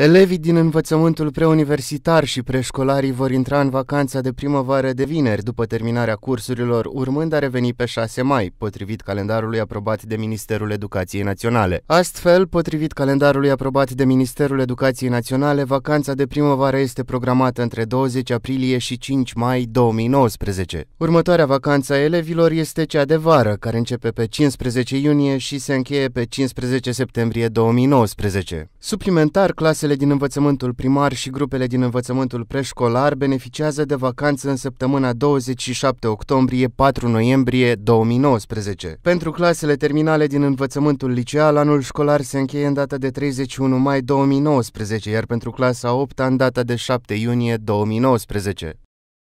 Elevii din învățământul preuniversitar și preșcolarii vor intra în vacanța de primăvară de vineri după terminarea cursurilor, urmând a reveni pe 6 mai, potrivit calendarului aprobat de Ministerul Educației Naționale. Astfel, potrivit calendarului aprobat de Ministerul Educației Naționale, vacanța de primăvară este programată între 20 aprilie și 5 mai 2019. Următoarea vacanță a elevilor este cea de vară, care începe pe 15 iunie și se încheie pe 15 septembrie 2019. Suplimentar, clase clasele din învățământul primar și grupele din învățământul preșcolar beneficiază de vacanță în săptămâna 27 octombrie-4 noiembrie 2019. Pentru clasele terminale din învățământul liceal, anul școlar se încheie în data de 31 mai 2019, iar pentru clasa 8 în data de 7 iunie 2019.